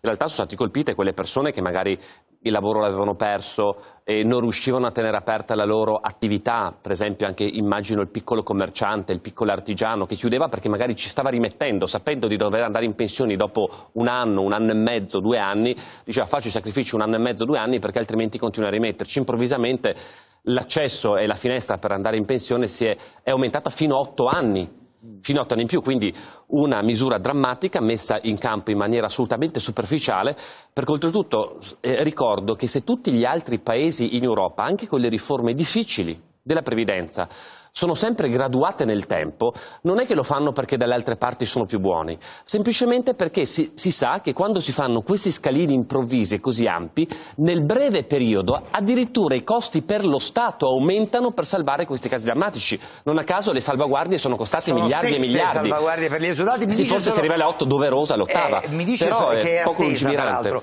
in realtà sono state colpite quelle persone che magari il lavoro l'avevano perso e non riuscivano a tenere aperta la loro attività, per esempio anche immagino il piccolo commerciante, il piccolo artigiano che chiudeva perché magari ci stava rimettendo, sapendo di dover andare in pensione dopo un anno, un anno e mezzo, due anni, diceva faccio i sacrifici un anno e mezzo, due anni perché altrimenti continua a rimetterci. Improvvisamente l'accesso e la finestra per andare in pensione è, è aumentata fino a otto anni Mm. fino a 8 anni in più, quindi una misura drammatica messa in campo in maniera assolutamente superficiale, perché oltretutto eh, ricordo che se tutti gli altri paesi in Europa, anche con le riforme difficili, della previdenza sono sempre graduate nel tempo, non è che lo fanno perché dalle altre parti sono più buoni, semplicemente perché si, si, sa che quando si fanno questi scalini improvvisi e così ampi, nel breve periodo addirittura i costi per lo Stato aumentano per salvare questi casi drammatici. Non a caso le salvaguardie sono costate sono miliardi e miliardi. salvaguardie per gli esodati. Mi sì, forse solo... si rivela 8 doverosa all'ottava. Eh, mi dice Però che è, poco lungimirante.